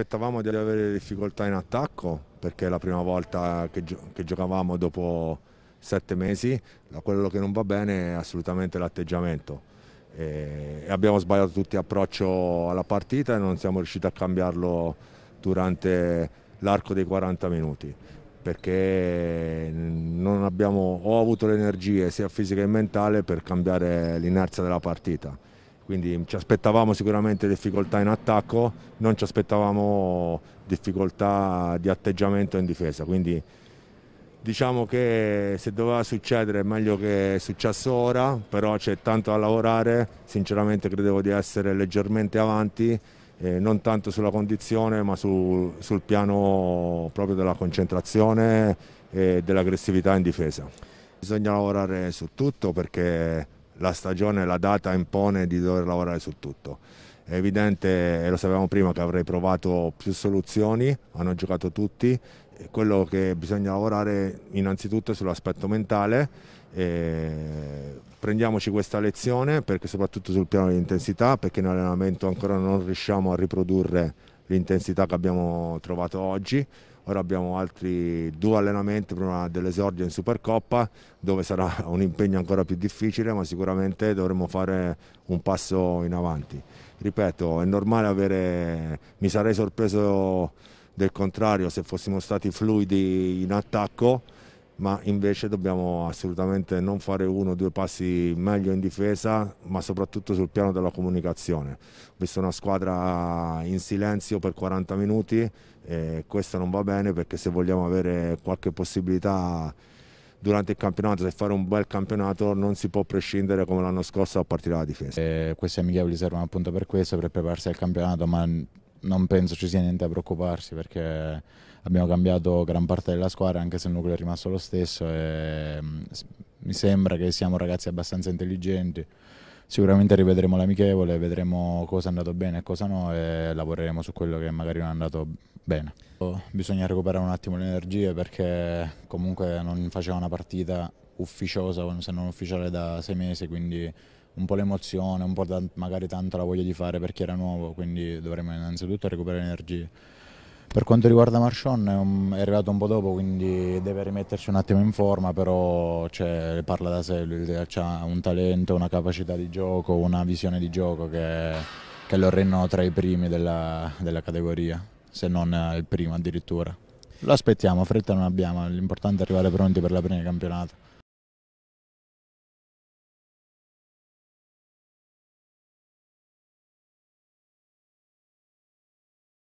aspettavamo di avere difficoltà in attacco perché è la prima volta che, gio che giocavamo dopo sette mesi, quello che non va bene è assolutamente l'atteggiamento. abbiamo sbagliato tutti approccio alla partita e non siamo riusciti a cambiarlo durante l'arco dei 40 minuti perché non abbiamo, ho avuto le energie sia fisica che mentale per cambiare l'inerzia della partita quindi ci aspettavamo sicuramente difficoltà in attacco, non ci aspettavamo difficoltà di atteggiamento in difesa, quindi diciamo che se doveva succedere è meglio che è successo ora, però c'è tanto da lavorare, sinceramente credevo di essere leggermente avanti, eh, non tanto sulla condizione ma su, sul piano proprio della concentrazione e dell'aggressività in difesa. Bisogna lavorare su tutto perché la stagione, la data impone di dover lavorare su tutto. È evidente, e lo sapevamo prima, che avrei provato più soluzioni, hanno giocato tutti, quello che bisogna lavorare innanzitutto è sull'aspetto mentale, prendiamoci questa lezione perché soprattutto sul piano dell'intensità, perché in allenamento ancora non riusciamo a riprodurre l'intensità che abbiamo trovato oggi, ora abbiamo altri due allenamenti prima dell'esordio in Supercoppa dove sarà un impegno ancora più difficile ma sicuramente dovremo fare un passo in avanti. Ripeto, è normale avere, mi sarei sorpreso del contrario se fossimo stati fluidi in attacco ma invece dobbiamo assolutamente non fare uno o due passi meglio in difesa, ma soprattutto sul piano della comunicazione. Ho visto una squadra in silenzio per 40 minuti e questo non va bene perché se vogliamo avere qualche possibilità durante il campionato, se fare un bel campionato non si può prescindere come l'anno scorso a partire dalla difesa. Eh, questi amichevoli servono appunto per questo, per prepararsi al campionato, ma non penso ci sia niente da preoccuparsi perché abbiamo cambiato gran parte della squadra anche se il nucleo è rimasto lo stesso e mm, mi sembra che siamo ragazzi abbastanza intelligenti sicuramente rivedremo l'amichevole vedremo cosa è andato bene e cosa no e lavoreremo su quello che magari non è andato bene bisogna recuperare un attimo le energie perché comunque non faceva una partita ufficiosa se non ufficiale da sei mesi quindi un po' l'emozione, un po' magari tanto la voglia di fare perché era nuovo, quindi dovremmo innanzitutto recuperare energie. Per quanto riguarda Marchon è, arrivato un po' dopo, quindi deve rimettersi un attimo in forma, però cioè, parla da sé, lui ha un talento, una capacità di gioco, una visione di gioco che, che lo rendono tra i primi della, della categoria, se non il primo addirittura. Lo aspettiamo, fretta non abbiamo, l'importante è arrivare pronti per la prima campionata.